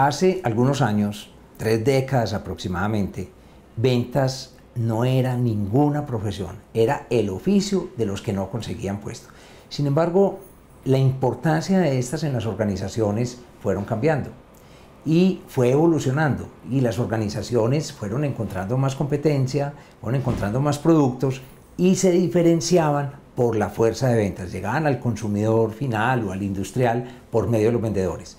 Hace algunos años, tres décadas aproximadamente, ventas no era ninguna profesión, era el oficio de los que no conseguían puesto. Sin embargo, la importancia de estas en las organizaciones fueron cambiando y fue evolucionando y las organizaciones fueron encontrando más competencia, fueron encontrando más productos y se diferenciaban por la fuerza de ventas, llegaban al consumidor final o al industrial por medio de los vendedores.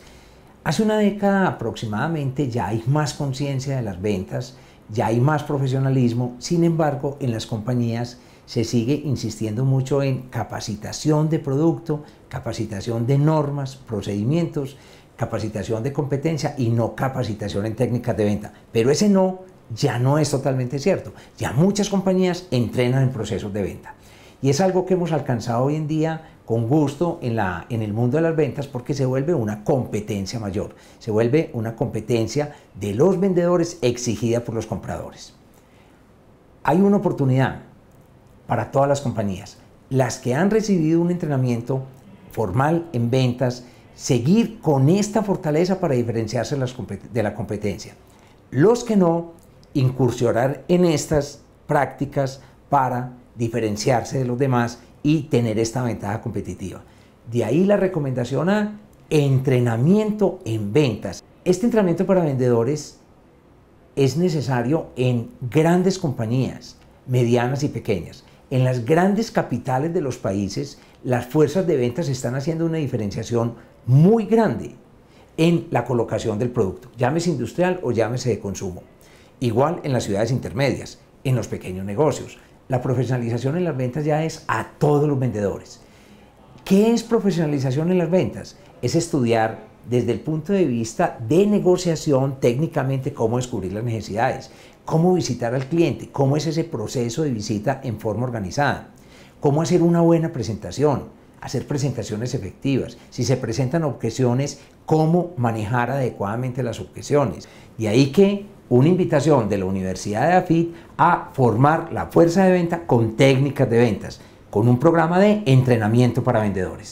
Hace una década aproximadamente ya hay más conciencia de las ventas, ya hay más profesionalismo, sin embargo en las compañías se sigue insistiendo mucho en capacitación de producto, capacitación de normas, procedimientos, capacitación de competencia y no capacitación en técnicas de venta. Pero ese no ya no es totalmente cierto. Ya muchas compañías entrenan en procesos de venta. Y es algo que hemos alcanzado hoy en día con gusto en, la, en el mundo de las ventas porque se vuelve una competencia mayor, se vuelve una competencia de los vendedores exigida por los compradores. Hay una oportunidad para todas las compañías, las que han recibido un entrenamiento formal en ventas, seguir con esta fortaleza para diferenciarse de la competencia. Los que no, incursionar en estas prácticas para diferenciarse de los demás y tener esta ventaja competitiva. De ahí la recomendación a entrenamiento en ventas. Este entrenamiento para vendedores es necesario en grandes compañías, medianas y pequeñas. En las grandes capitales de los países, las fuerzas de ventas están haciendo una diferenciación muy grande en la colocación del producto, llámese industrial o llámese de consumo. Igual en las ciudades intermedias, en los pequeños negocios. La profesionalización en las ventas ya es a todos los vendedores. ¿Qué es profesionalización en las ventas? Es estudiar desde el punto de vista de negociación técnicamente cómo descubrir las necesidades, cómo visitar al cliente, cómo es ese proceso de visita en forma organizada, cómo hacer una buena presentación, hacer presentaciones efectivas. Si se presentan objeciones, cómo manejar adecuadamente las objeciones. Y ahí que una invitación de la Universidad de AFIT a formar la fuerza de venta con técnicas de ventas, con un programa de entrenamiento para vendedores.